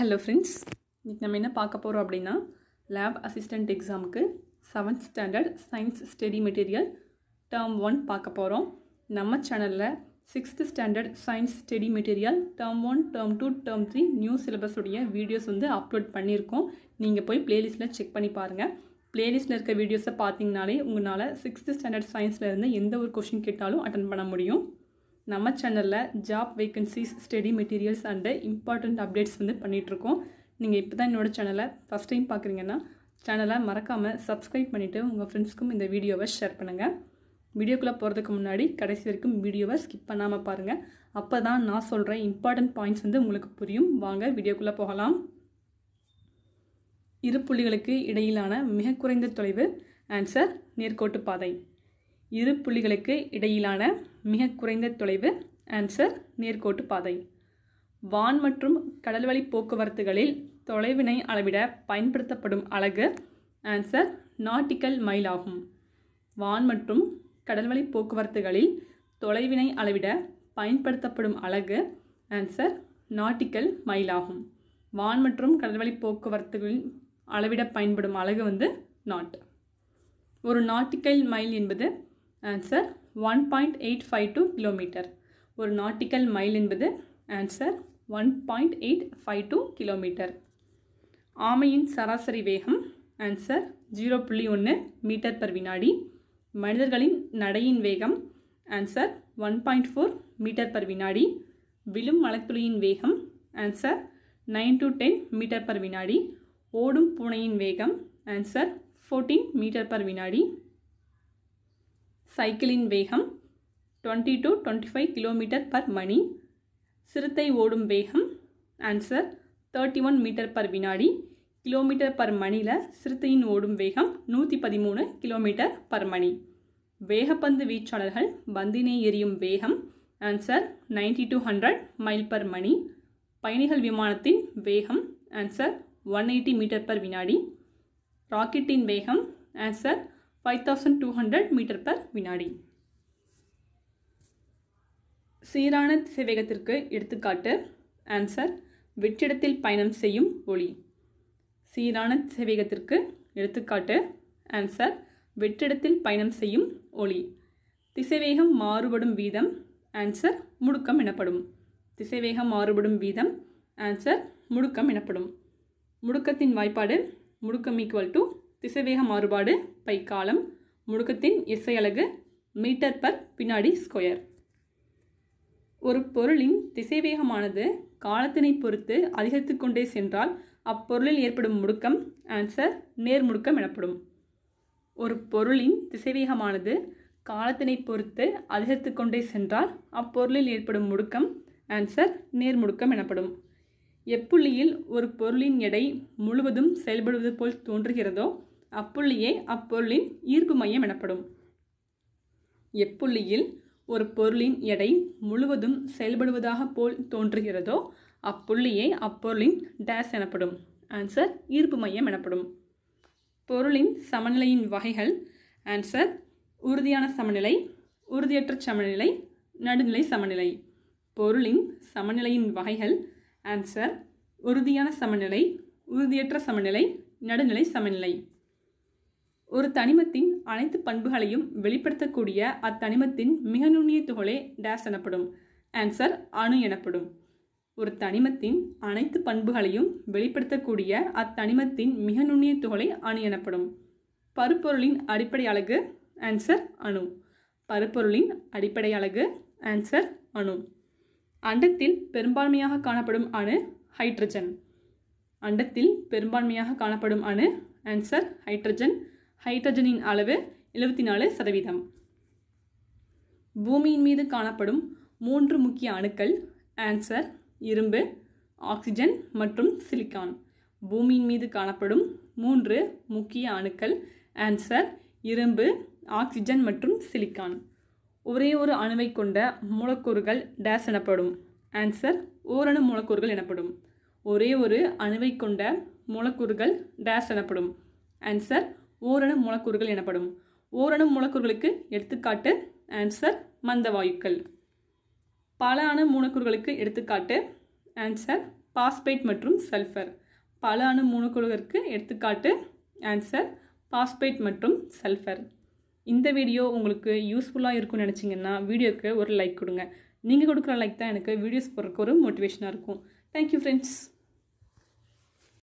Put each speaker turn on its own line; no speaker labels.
hello friends இன்றைக்கி நம்ம என்ன பார்க்க போகிறோம் அப்படின்னா லேப் அசிஸ்டண்ட் எக்ஸாமுக்கு seventh standard science study material term one பார்க்க போகிறோம் நம்ம சேனலில் sixth standard science study material term one term two term three new சிலபஸுடைய வீடியோஸ் வந்து அப்லோட் பண்ணியிருக்கோம் நீங்கள் போய் ப்ளேலிஸ்ட்டில் செக் பண்ணி பாருங்கள் ப்ளேலிஸ்ட்டில் இருக்க வீடியோஸை பார்த்தீங்கனாலே உங்களால் சிக்ஸ்த் ஸ்டாண்டர்ட் சயின்ஸில் இருந்து எந்த ஒரு கொஷின் கேட்டாலும் அட்டன் பண்ண முடியும் நம்ம சேனலில் job vacancies study materials and important updates வந்து பண்ணிகிட்ருக்கோம் நீங்கள் இப்போ தான் என்னோடய சேனலை ஃபஸ்ட் டைம் பார்க்குறீங்கன்னா சேனலை மறக்காமல் சப்ஸ்கிரைப் பண்ணிவிட்டு உங்கள் ஃப்ரெண்ட்ஸ்க்கும் இந்த வீடியோவை ஷேர் பண்ணுங்கள் வீடியோக்குள்ளே போகிறதுக்கு முன்னாடி கடைசி வரைக்கும் வீடியோவை ஸ்கிப் பண்ணாமல் பாருங்கள் அப்போ தான் நான் சொல்கிற இம்பார்ட்டண்ட் பாயிண்ட்ஸ் வந்து உங்களுக்கு புரியும் வாங்க வீடியோக்குள்ளே போகலாம் இரு புள்ளிகளுக்கு இடையிலான மிக குறைந்த தொலைவு ஆன்சர் நேர்கோட்டு பாதை இரு புள்ளிகளுக்கு இடையிலான மிக குறைந்த தொலைவு ஆன்சர் நேர்கோட்டு பாதை வான் மற்றும் கடல்வழி போக்குவரத்துகளில் தொலைவினை அளவிட பயன்படுத்தப்படும் அலகு ஆன்சர் நாட்டிக்கல் மைல் ஆகும் வான் மற்றும் கடல்வழி போக்குவரத்துகளில் தொலைவினை அளவிட பயன்படுத்தப்படும் அலகு ஆன்சர் நாட்டிக்கல் மைல் ஆகும் வான் மற்றும் கடல்வழி போக்குவரத்துகளில் அளவிட பயன்படும் அலகு வந்து நாட் ஒரு நாட்டிக்கல் மைல் என்பது answer one point eight five two kilometre ஒரு நாட்டிக்கல் மைல் என்பது answer one point eight five two kilometre ஆமையின் சராசரி வேகம் ஆன்சர் ஜீரோ புள்ளி ஒன்று மீட்டர் பர் வினாடி மனிதர்களின் நடையின் வேகம் answer one point four metre per வினாடி விழும் மலத்துளியின் வேகம் answer nine to ten metre per வினாடி ஓடும் பூனையின் வேகம் ஆன்சர் ஃபோர்டீன் மீட்டர் பர் வினாடி சைக்கிளின் வேகம் twenty to twenty five kilometre per மணி சிறுத்தை ஓடும் வேகம் answer thirty one metre per வினாடி கிலோமீட்டர் பர் மணியில் சிறுத்தையின் ஓடும் வேகம் நூற்றி பதிமூணு கிலோமீட்டர் பர் மணி வேகப்பந்து வீச்சாளர்கள் பந்தினை எறியும் வேகம் answer ninety to hundred mile per மணி பயணிகள் விமானத்தின் வேகம் answer one eighty metre per வினாடி ராக்கெட்டின் வேகம் answer five thousand two hundred metre per வினாடி சீரான திசைவேகத்திற்கு எடுத்துக்காட்டு ஆன்சர் வெற்றிடத்தில் பயணம் செய்யும் ஒளி சீரான திசைவேகத்திற்கு எடுத்துக்காட்டு ஆன்சர் வெற்றிடத்தில் பயணம் செய்யும் ஒளி திசைவேகம் மாறுபடும் வீதம் ஆன்சர் முடுக்கம் எனப்படும் திசைவேகம் மாறுபடும் வீதம் ஆன்சர் முடுக்கம் எனப்படும் முடுக்கத்தின் வாய்ப்பாடு முடுக்கம் ஈக்குவல் டு திசைவேக மாறுபாடு பை காலம் முடுக்கத்தின் இசை அலகு மீட்டர் பர் பின்னாடி ஸ்கொயர் ஒரு பொருளின் திசைவேகமானது காலத்தினை பொறுத்து அதிகரித்து கொண்டே சென்றால் அப்பொருளில் ஏற்படும் முடுக்கம் ஆன்சர் நேர்முடுக்கம் எனப்படும் ஒரு பொருளின் திசைவேகமானது காலத்தினை பொறுத்து அதிகரித்து கொண்டே சென்றால் அப்பொருளில் ஏற்படும் முடுக்கம் ஆன்சர் நேர்முடுக்கம் எனப்படும் எப்புள்ளியில் ஒரு பொருளின் எடை முழுவதும் செயல்படுவது போல் தோன்றுகிறதோ அப்புள்ளியே அப்பொருளின் ஈர்ப்பு மையம் எனப்படும் எப்புள்ளியில் ஒரு பொருளின் எடை முழுவதும் செயல்படுவதாக போல் தோன்றுகிறதோ அப்புள்ளியே அப்பொருளின் டேஸ் எனப்படும் ஆன்சர் ஈர்ப்பு மையம் எனப்படும் பொருளின் சமநிலையின் வகைகள் ஆன்சர் உறுதியான சமநிலை உறுதியற்ற சமநிலை நடுநிலை சமநிலை பொருளின் சமநிலையின் வகைகள் ஆன்சர் உறுதியான சமநிலை உறுதியற்ற சமநிலை நடுநிலை சமநிலை ஒரு தனிமத்தின் அனைத்து பண்புகளையும் வெளிப்படுத்தக்கூடிய அத்தனிமத்தின் மிக நுண்ணிய துகளே டேஸ் எனப்படும் ஆன்சர் அணு எனப்படும் ஒரு தனிமத்தின் அனைத்து பண்புகளையும் வெளிப்படுத்தக்கூடிய அத்தனிமத்தின் மிக நுண்ணிய துகளை அணு எனப்படும் பருப்பொருளின் அடிப்படை அழகு ஆன்சர் அணு பருப்பொருளின் அடிப்படை அழகு ஆன்சர் அணு அண்டத்தில் பெரும்பான்மையாக காணப்படும் அணு ஹைட்ரஜன் அண்டத்தில் பெரும்பான்மையாக காணப்படும் அணு ஆன்சர் ஹைட்ரஜன் ஹைட்ரஜனின் அளவு எழுபத்தி நாலு சதவீதம் பூமியின் மீது காணப்படும் மூன்று முக்கிய அணுக்கள் ஆன்சர் இரும்பு ஆக்சிஜன் மற்றும் சிலிக்கான் பூமியின் மீது காணப்படும் மூன்று முக்கிய அணுக்கள் ஆன்சர் இரும்பு ஆக்சிஜன் மற்றும் சிலிக்கான் ஒரே ஒரு அணுவை கொண்ட மூலக்கூறுகள் டேஸ் எனப்படும் ஆன்சர் ஓரணு மூலக்கூறுகள் எனப்படும் ஒரே ஒரு அணுவை கொண்ட மூலக்கூறுகள் டேஸ் எனப்படும் ஆன்சர் ஓரணு மூலக்கூறுகள் எனப்படும் ஓரணு மூலக்கூறுகளுக்கு எடுத்துக்காட்டு ஆன்சர் மந்தவாயுக்கள் பல அணு மூலக்கூறுகளுக்கு எடுத்துக்காட்டு ஆன்சர் பாஸ்பேட் மற்றும் சல்ஃபர் பல அணு மூலக்கூறுகளுக்கு எடுத்துக்காட்டு ஆன்சர் பாஸ்பேட் மற்றும் சல்ஃபர் இந்த வீடியோ உங்களுக்கு யூஸ்ஃபுல்லாக இருக்கும்னு நினச்சிங்கன்னா வீடியோவுக்கு ஒரு லைக் கொடுங்க நீங்கள் கொடுக்குற லைக் தான் எனக்கு வீடியோஸ் போடுறதுக்கு ஒரு மோட்டிவேஷனாக இருக்கும் தேங்க்யூ ஃப்ரெண்ட்ஸ்